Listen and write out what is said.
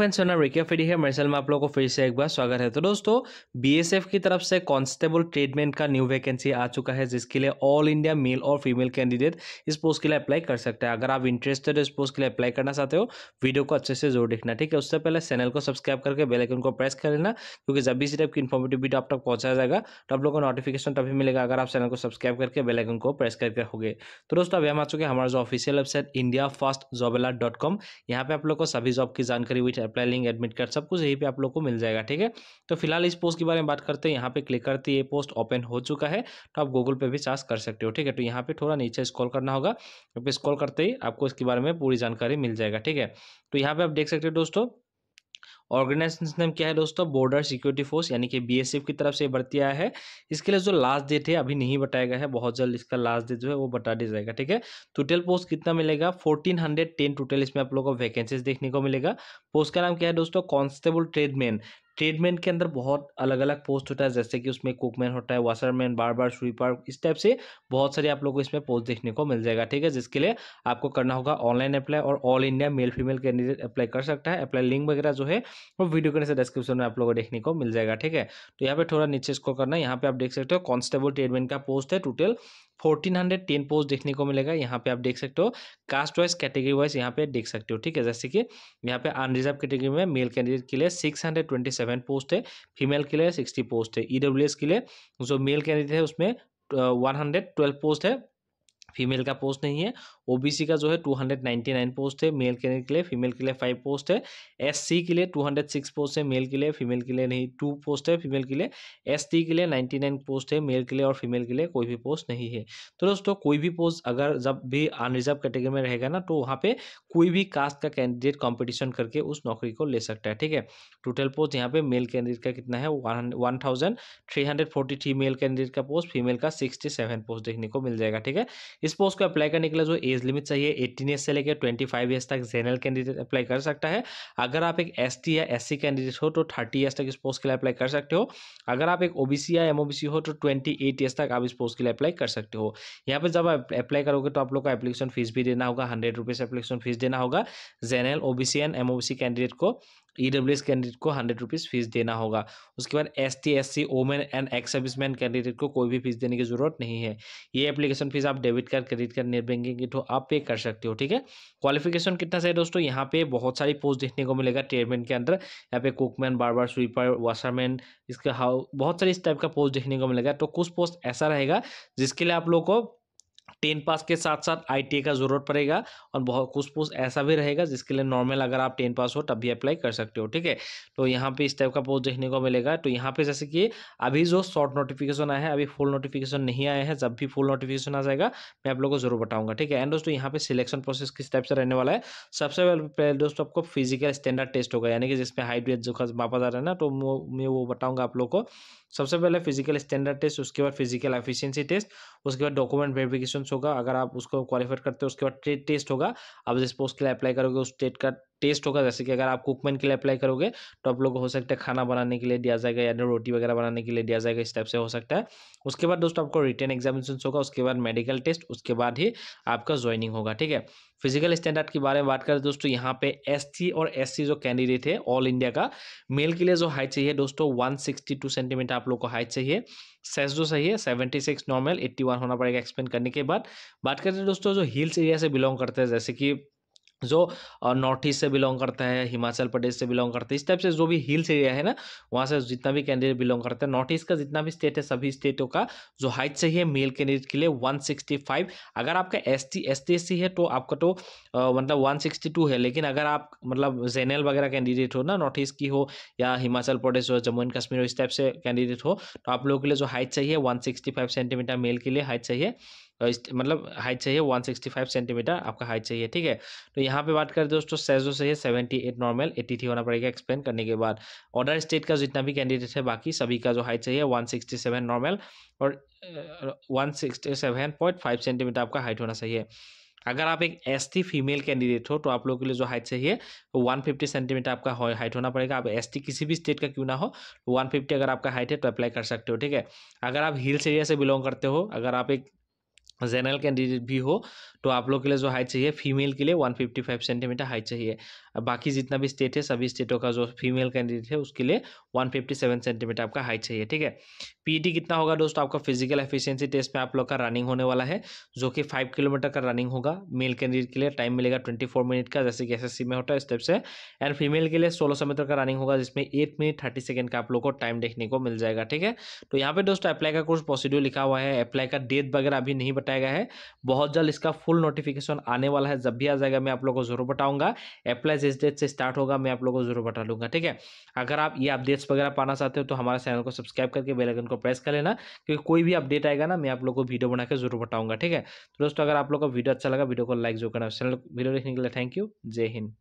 friends मेरा नाम रेकिया फेडी है मेरे चैनल में आप लोगों को फिर से एक बार स्वागत है तो दोस्तों बीएसएफ की तरफ से कांस्टेबल ट्रेडमेंट का न्यू वैकेंसी आ चुका है जिसके लिए ऑल इंडिया मेल और फीमेल कैंडिडेट इस पोस्ट के लिए अप्लाई कर सकते हैं अगर आप इंटरेस्टेड इस पोस्ट के लिए अप्लाई करना चाहते हो वीडियो को अच्छे से जरूर देखना ठीक है उससे पहले चैनल को सब्सक्राइब करके बेलाइकन को प्रेस कर लेना क्योंकि जब भी इस टाइप की इन्फॉर्मेटिव वीडियो आप तक पहुंचाया जाएगा तो आप लोग को नोटिफिकेशन तभी मिलेगा अगर आप चैनल को सब्सक्राइब करके बेलाइकन को प्रेस करके होगे तो दोस्तों अभी हम आ चुके हैं हमारा जो official website India fast job यहाँ पे आप लोग को सभी जॉब की जानकारी हुई अप्लाई लिंक एडमिट कार्ड सब कुछ यही पे आप लोग को मिल जाएगा ठीक है तो फिलहाल इस पोस्ट के बारे में बात करते हैं यहाँ पे क्लिक करते ये पोस्ट ओपन हो चुका है तो आप गूगल पे भी चार्ज कर सकते हो ठीक है तो यहाँ पे थोड़ा नीचे स्कॉल करना होगा तो स्कॉल करते ही आपको इसके बारे में पूरी जानकारी मिल जाएगा ठीक है तो यहाँ पे आप देख सकते हो दोस्तों ऑर्गेनाइजेशन नेम क्या है दोस्तों बॉर्डर सिक्योरिटी फोर्स यानी कि बीएसएफ की तरफ से भर्ती आया है इसके लिए जो लास्ट डेट है अभी नहीं बताया गया है बहुत जल्द इसका लास्ट डेट जो है वो बता दिया जाएगा ठीक है टोटल पोस्ट कितना मिलेगा फोर्टीन हंड्रेड टेन टोटल इसमें आप लोगों को वैकेंसीज देखने को मिलेगा पोस्ट का नाम क्या है दोस्तों कॉन्स्टेबल ट्रेडमैन ट्रेडमैन के अंदर बहुत अलग अलग पोस्ट होता है जैसे कि उसमें कुकमैन होता है वाशरमैन बार बार स्वीपर इस टाइप से बहुत सारे आप लोग को इसमें पोस्ट देखने को मिल जाएगा ठीक है जिसके लिए आपको करना होगा ऑनलाइन अप्लाई और all India male female candidate apply कर सकता है अप्लाई लिंक वगैरह जो है वो वीडियो के डिस्क्रिप्शन में आप लोग को देखने को मिल जाएगा ठीक है तो यहाँ पर थोड़ा नीचे स्कोर करना है यहाँ पर आप देख सकते हो कॉन्स्टेबल ट्रेडमैन का पोस्ट है total fourteen hundred ten post देखने को मिलेगा यहाँ पे आप देख सकते हो कास्ट वाइज कैटेगरी वाइज यहाँ पे देख सकते हो ठीक है जैसे कि यहाँ पे अनरिजर्व कैटेगरी में मेल कैंडिडेट के लिए six hundred twenty seven post है फीमेल के लिए सिक्सटी पोस्ट है ई e के लिए जो मेल कैंडिडेट है उसमें वन हंड्रेड ट्वेल्व पोस्ट है फीमेल का पोस्ट नहीं है ओबीसी का जो है 299 पोस्ट है मेल के लिए फीमेल के लिए फाइव पोस्ट है एससी के लिए 206 पोस्ट है मेल के लिए फीमेल के लिए नहीं टू पोस्ट है फीमेल के लिए एसटी के लिए 99 पोस्ट है मेल के लिए और फीमेल के लिए कोई भी पोस्ट नहीं है तो दोस्तों कोई भी पोस्ट अगर जब भी अनरिजर्व कैटेगरी में रहेगा ना तो वहाँ पर कोई भी कास्ट का कैंडिडेट कॉम्पिटिशन करके उस नौकरी को ले सकता है ठीक है टोटल पोस्ट यहाँ पर मेल कैंडिडेट का कितना है वन मेल कैंडिडेट का पोस्ट फीमेल का सिक्सटी पोस्ट देखने को मिल जाएगा ठीक है इस पोस्ट को अप्लाई करने के लिए जो एज लिमिट चाहिए एटीन ईयर से लेकर ट्वेंटी फाइव एज तक जनरल कैंडिडेट अप्लाई कर सकता है अगर आप एक एस या एस कैंडिडेट हो तो थर्टी ईयर्स तक इस पोस्ट के लिए अप्लाई कर सकते हो अगर आप एक ओबीसी या एमओबीसी हो तो ट्वेंटी एट ईयर्स तक आप इस पोस्ट के लिए अप्लाई कर सकते हो यहाँ पर जब आप अप्लाई करोगे तो आप लोग का एप्लीकेशन फीस भी देना होगा हंड्रेड रुपीज़ एप्लीकेशन फीस देना होगा general OBC and MOBC candidate को ई डब्ल्यू एस कैंडिडेट को हंड्रेड रुपीज़ फीस देना होगा उसके बाद S T S C women and ex serviceman candidate को कोई भी फीस देने की जरूरत नहीं है ये एप्लीकेशन फीस आप debit card credit card net banking के थ्रू आप पे कर सकते हो ठीक है क्वालिफिकेशन कितना सही दोस्तों यहाँ पे बहुत सारी पोस्ट देखने को मिलेगा ट्रेडमेंट के अंदर यहाँ पे कुकमैन बार स्वीपर वाशरमैन इसका हाउ बहुत सारी इस टाइप का पोस्ट देखने को मिलेगा तो कुछ पोस्ट ऐसा रहेगा जिसके लिए आप लोग को टेन पास के साथ साथ आई का ज़रूरत पड़ेगा और बहुत कुछ पोस्ट ऐसा भी रहेगा जिसके लिए नॉर्मल अगर आप टेन पास हो तब भी अप्लाई कर सकते हो ठीक है तो यहाँ पे इस टाइप का पोस्ट देखने को मिलेगा तो यहाँ पे जैसे कि अभी जो शॉर्ट नोटिफिकेशन आया है अभी फुल नोटिफिकेशन नहीं आया है जब भी फुल नोटिफिकेशन आ जाएगा मैं आप लोग को जरूर बताऊंगा ठीक है एंड दोस्तों यहाँ पे सिलेक्शन प्रोसेस किस टाइप से रहने वाला है सबसे पहले दोस्तों आपको फिजिकल स्टैंडर्ड टेस्ट होगा यानी कि जिसमें हाइट वेट जो मापा जा रहा है ना तो मैं वो बताऊंगा आप लोग को सबसे पहले फिजिकल स्टैंडर्ड टेस्ट उसके बाद फिजिकल एफिशिएंसी टेस्ट उसके बाद डॉक्यूमेंट वेरिफिकेशन होगा अगर आप उसको क्वालिफाइड करते हो उसके बाद टेस्ट होगा आप जिस पोस्ट के लिए अप्लाई करोगे उस स्टेट का टेस्ट होगा जैसे कि अगर आप कुकमैन के लिए अप्लाई करोगे तो आप लोग हो सकता है खाना बनाने के लिए दिया जाएगा या रोटी वगैरह बनाने के लिए दिया जाएगा इस टाइप से हो सकता है उसके बाद दोस्तों आपको रिटर्न एग्जामिनेशन होगा उसके बाद मेडिकल टेस्ट उसके बाद ही आपका ज्वाइनिंग होगा ठीक है फिजिकल स्टैंडर्ड के बारे में बात करें दोस्तों यहाँ पे एस और एस जो कैंडिडेट है ऑल इंडिया का मेल के लिए जो हाइट चाहिए दोस्तों वन सेंटीमीटर आप लोग को हाइट चाहिए सेस जो सही है seventy six normal eighty one होना पड़ेगा एक्सप्लेन करने के बाद बात करते हैं दोस्तों जो हिल्स एरिया से बिलोंग करते हैं जैसे कि जो नॉर्थ ईस्ट से बिलोंग करता है हिमाचल प्रदेश से बिलोंग करता है इस टाइप से जो भी हिल्स एरिया है ना वहाँ से जितना भी कैंडिडेट बिलोंग करता है नॉर्थ ईस्ट का जितना भी स्टेट है सभी स्टेटों का जो हाइट चाहिए मेल कैंडिडेट के लिए 165 अगर आपका S T S T S C है तो आपका तो आ, मतलब 162 है लेकिन अगर आप मतलब जेनरल वगैरह कैंडिडेट हो ना नॉर्थ ईस्ट की हो या हिमाचल प्रदेश हो जम्मू एंड कश्मीर हो इस टाइप से कैंडिडेट हो तो आप लोगों के लिए जो हाइट चाहिए वन सेंटीमीटर मेल के लिए हाइट चाहिए मतलब हाइट चाहिए 165 सेंटीमीटर आपका हाइट चाहिए ठीक है तो यहाँ पे बात करें दोस्तों साइज जो चाहिए 78 नॉर्मल 83 होना पड़ेगा एक्सप्लेन करने के बाद ऑर्डर स्टेट का जितना भी कैंडिडेट है बाकी सभी का जो हाइट चाहिए 167 नॉर्मल और 167.5 सेंटीमीटर आपका हाइट होना चाहिए अगर आप एक एस फीमेल कैंडिडेट हो तो आप लोगों के लिए जो हाइट चाहिए वो वन फिफ्टी सेंटीमीटर आपका हाइट होना पड़ेगा आप एस किसी भी स्टेट का क्यों ना हो तो वन फिफ्टी अगर आपका हाइट है तो अप्लाई कर सकते हो ठीक है अगर आप हिल्स एरिया से बिलोंग करते हो अगर आप एक जनरल कैंडिडेट भी हो तो आप लोग के लिए जो हाइट चाहिए फीमेल के लिए 155 सेंटीमीटर हाइट चाहिए बाकी जितना भी स्टेट है सभी स्टेटों का जो फीमेल कैंडिडेट है उसके लिए 157 सेंटीमीटर आपका हाइट चाहिए ठीक है पीटी कितना होगा दोस्तों आपका फिजिकल एफिशिएंसी टेस्ट में आप लोग का रनिंग होने वाला है जो कि फाइव किलोमीटर का रनिंग होगा मेल कैंडिडेट के लिए टाइम मिलेगा ट्वेंटी मिनट का जैसे कि एस में होता है स्टेप से एंड फीमेल के लिए सोलह सौ मीटर का रनिंग होगा जिसमें एट मिनट थर्टी सेकेंड का आप लोग को टाइम देखने को मिल जाएगा ठीक है तो यहाँ पे दोस्तों अप्लाई का कोर्स प्रोसीड्यू लिखा हुआ है अप्लाई का डेट वगैरह अभी नहीं बता बताया गया है बहुत जल्द इसका फुल नोटिफिकेशन आने वाला है जब भी आ जाएगा मैं आप लोगों को जरूर बताऊंगा अप्लाई जिस डेट से स्टार्ट होगा मैं आप लोगों को जरूर बता लूंगा ठीक है अगर आप ये अपडेट्स वगैरह पाना चाहते हो तो हमारे चैनल को सब्सक्राइब करके बेलाइकन को प्रेस कर लेना क्योंकि कोई भी अपडेट आएगा ना मैं आप लोग को वीडियो बना जरूर बताऊंगा ठीक है तो दोस्तों अगर आप लोग को वीडियो अच्छा लगा वीडियो को लाइक जो करना चैनल वीडियो देखने के लिए थैंक यू जय हिंद